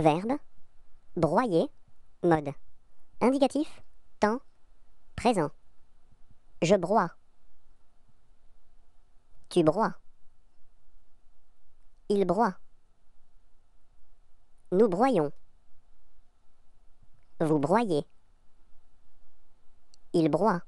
Verbe, broyer, mode. Indicatif, temps, présent. Je broie. Tu broies. Il broie. Nous broyons. Vous broyez. Il broie.